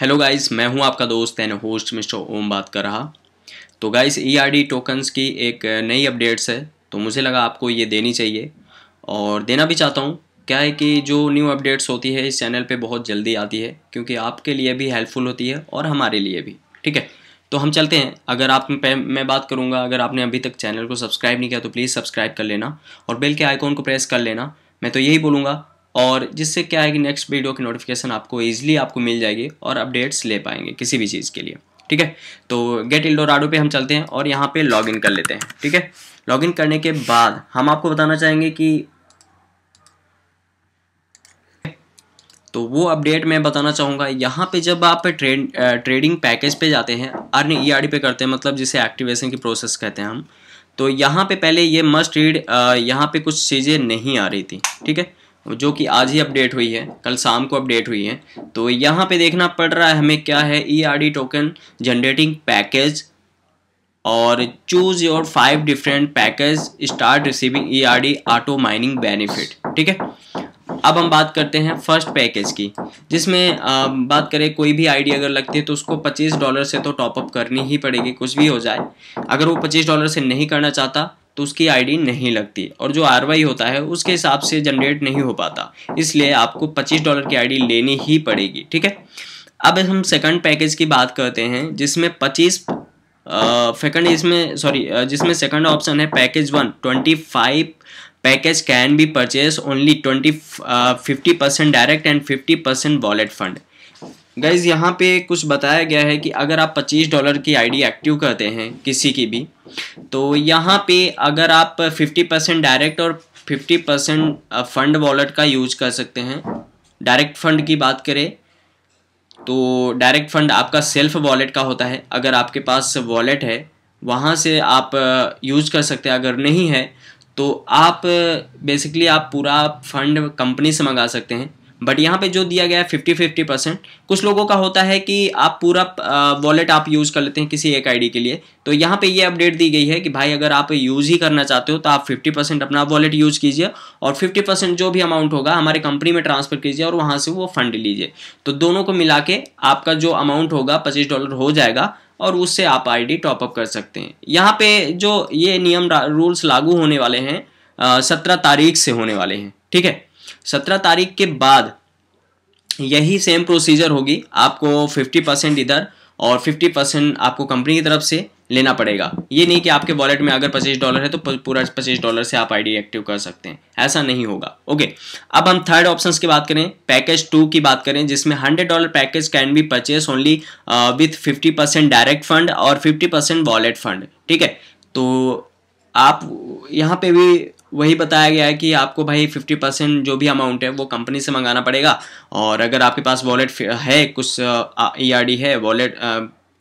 hello guys मैं हूं आपका दोस्त एंड होस्ट मिस्टर ओम बात कर रहा तो गाइस ई टोकन्स की एक नई अपडेट्स है तो मुझे लगा आपको ये देनी चाहिए और देना भी चाहता हूं क्या है कि जो न्यू अपडेट्स होती है इस चैनल पे बहुत जल्दी आती है क्योंकि आपके लिए भी हेल्पफुल होती है और हमारे लिए भी ठीक है तो हम चलते हैं अगर आप मैं बात करूँगा अगर आपने अभी तक चैनल को सब्सक्राइब नहीं किया तो प्लीज़ सब्सक्राइब कर लेना और बेल के आइकॉन को प्रेस कर लेना मैं तो यही बोलूँगा और जिससे क्या है कि नेक्स्ट वीडियो की नोटिफिकेशन आपको ईजिली आपको मिल जाएगी और अपडेट्स ले पाएंगे किसी भी चीज़ के लिए ठीक है तो गेट इल्डोराडो पे हम चलते हैं और यहाँ पे लॉगिन कर लेते हैं ठीक है लॉगिन करने के बाद हम आपको बताना चाहेंगे कि तो वो अपडेट मैं बताना चाहूँगा यहाँ पे जब आप ट्रेड ट्रेडिंग पैकेज पे जाते हैं अर्न ई पे करते हैं मतलब जिसे एक्टिवेशन की प्रोसेस कहते हैं हम तो यहाँ पे पहले ये मस्ट रीड यहाँ पे कुछ चीज़ें नहीं आ रही थी ठीक है जो कि आज ही अपडेट हुई है कल शाम को अपडेट हुई है तो यहाँ पे देखना पड़ रहा है हमें क्या है E R D token generating package और choose your five different package start receiving E R D auto mining benefit ठीक है अब हम बात करते हैं फर्स्ट पैकेज की जिसमें बात करें कोई भी आईडी अगर लगती है तो उसको 25 डॉलर से तो टॉपअप करनी ही पड़ेगी कुछ भी हो जाए अगर वो 25 डॉलर से नहीं करना चाहता तो उसकी आईडी नहीं लगती और जो आर होता है उसके हिसाब से जनरेट नहीं हो पाता इसलिए आपको पच्चीस डॉलर की आईडी लेनी ही पड़ेगी ठीक है अब हम सेकंड पैकेज की बात करते हैं जिसमें पच्चीस सेकंड इसमें सॉरी जिसमें सेकंड ऑप्शन है package one twenty five package can be purchase only twenty fifty percent direct and fifty percent wallet fund guys यहाँ पे कुछ बताया गया है कि अगर आप 25 डॉलर की आईडी एक्टिव करते हैं किसी की भी तो यहाँ पे अगर आप 50 परसेंट डायरेक्ट और 50 परसेंट फंड वॉलेट का यूज कर सकते हैं डायरेक्ट फंड की बात करें तो डायरेक्ट फंड आपका सेल्फ वॉलेट का होता है अगर आपके पास वॉलेट है वहाँ से आप यूज कर सकते हैं अगर नहीं है तो आप बेसिकली आप पूरा फंड कंपनी से मंगा सकते हैं बट यहाँ पे जो दिया गया है फिफ्टी फिफ्टी परसेंट कुछ लोगों का होता है कि आप पूरा वॉलेट आप यूज़ कर लेते हैं किसी एक आईडी के लिए तो यहाँ पे ये अपडेट दी गई है कि भाई अगर आप यूज़ ही करना चाहते हो तो आप फिफ्टी परसेंट अपना वॉलेट यूज़ कीजिए और फिफ्टी परसेंट जो भी अमाउंट होगा हमारे कंपनी में ट्रांसफर कीजिए और वहाँ से वो फंड लीजिए तो दोनों को मिला के आपका जो अमाउंट होगा पच्चीस डॉलर हो जाएगा और उससे आप आईडी टॉपअप कर सकते हैं यहाँ पे जो ये नियम रूल्स लागू होने वाले हैं सत्रह तारीख से होने वाले हैं ठीक है सत्रह तारीख के बाद यही सेम प्रोसीजर होगी आपको फिफ्टी परसेंट इधर और फिफ्टी परसेंट आपको कंपनी की तरफ से लेना पड़ेगा ये नहीं कि आपके वॉलेट में अगर पच्चीस डॉलर है तो पूरा पच्चीस डॉलर से आप आईडी एक्टिव कर सकते हैं ऐसा नहीं होगा ओके अब हम थर्ड ऑप्शंस की बात करें पैकेज टू की बात करें जिसमें hundred dollar package can be purchase only with fifty percent direct fund और फिफ्टी परसेंट वॉलेट फंड ठीक है तो आप यहाँ पे भी वही बताया गया है कि आपको भाई फिफ्टी परसेंट जो भी अमाउंट है वो कंपनी से मंगाना पड़ेगा और अगर आपके पास वॉलेट है कुछ ई आर डी है वॉलेट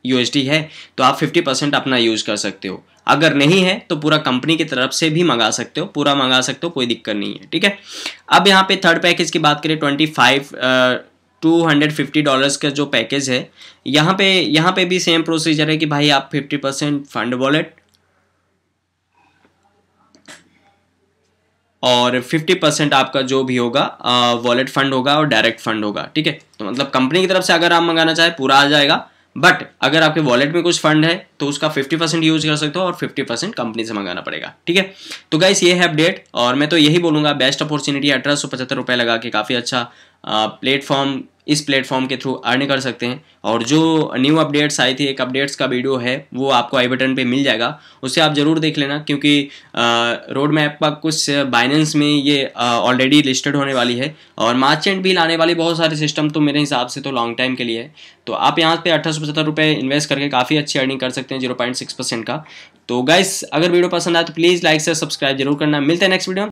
यू है तो आप फिफ्टी परसेंट अपना यूज़ कर सकते हो अगर नहीं है तो पूरा कंपनी की तरफ से भी मंगा सकते हो पूरा मंगा सकते हो कोई दिक्कत नहीं है ठीक है अब यहाँ पे थर्ड पैकेज की बात करें twenty five two hundred fifty dollars का जो पैकेज है यहाँ पे यहाँ पे भी सेम प्रोसीजर है कि भाई आप फिफ्टी परसेंट फंड वॉलेट और 50 परसेंट आपका जो भी होगा वॉलेट फंड होगा और डायरेक्ट फंड होगा ठीक है तो मतलब कंपनी की तरफ से अगर आप मंगाना चाहे पूरा आ जाएगा बट अगर आपके वॉलेट में कुछ फंड है तो उसका 50 परसेंट यूज कर सकते हो और 50 परसेंट कंपनी से मंगाना पड़ेगा ठीक है तो गाइस ये है अपडेट और मैं तो यही बोलूंगा बेस्ट अपॉर्चुनिटी अठारह सौ पचहत्तर रुपये लगा के काफ़ी अच्छा प्लेटफॉर्म इस प्लेटफॉर्म के थ्रू अर्न कर सकते हैं और जो न्यू अपडेट्स आई थी एक अपडेट्स का वीडियो है वो आपको आई बटन पे मिल जाएगा उसे आप ज़रूर देख लेना क्योंकि रोड मैप का कुछ बाइनेंस में ये ऑलरेडी लिस्टेड होने वाली है और मार्चेंट भी लाने वाली बहुत सारे सिस्टम तो मेरे हिसाब से तो लॉन्ग टाइम के लिए है तो आप यहाँ पे अट्ठारह सौ इन्वेस्ट करके काफ़ी अच्छी अर्निंग कर सकते हैं जीरो पॉइंट सिक्स परसेंट का तो गाइस अगर वीडियो पसंद आए तो प्लीज़ लाइक से सब्सक्राइब जरूर करना मिलते हैं नेक्स्ट वीडियो